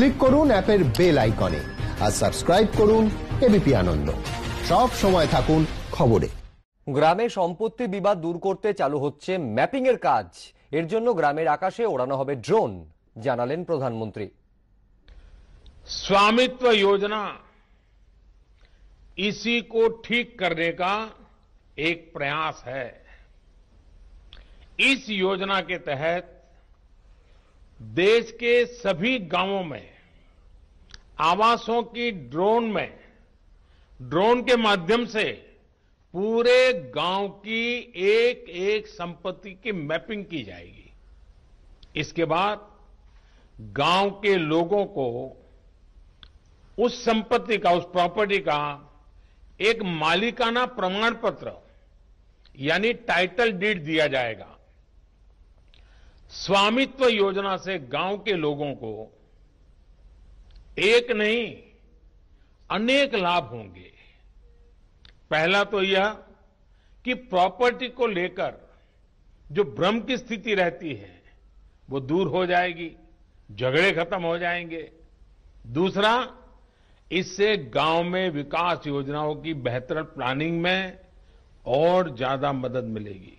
click করুন অ্যাপের bell আইকনে আর সাবস্ক্রাইব করুন এবিপি আনন্দ সব সময় থাকুন খবরে গ্রামে সম্পত্তি বিবাদ দূর করতে চালু হচ্ছে ম্যাপিং এর কাজ এর জন্য গ্রামের আকাশে ওড়ানো হবে ড্রোন জানালেন প্রধানমন্ত্রী স্বামিত্ব যোজনা ইসি কো ঠিক করনে কা এক প্রয়াস হ্যাঁ इस योजना के तहत देश के सभी गांवों में आवासों की ड्रोन में ड्रोन के माध्यम से पूरे गांव की एक एक संपत्ति की मैपिंग की जाएगी इसके बाद गांव के लोगों को उस संपत्ति का उस प्रॉपर्टी का एक मालिकाना प्रमाण पत्र यानी टाइटल डीड दिया जाएगा स्वामित्व योजना से गांव के लोगों को एक नहीं अनेक लाभ होंगे पहला तो यह कि प्रॉपर्टी को लेकर जो भ्रम की स्थिति रहती है वो दूर हो जाएगी झगड़े खत्म हो जाएंगे दूसरा इससे गांव में विकास योजनाओं की बेहतर प्लानिंग में और ज्यादा मदद मिलेगी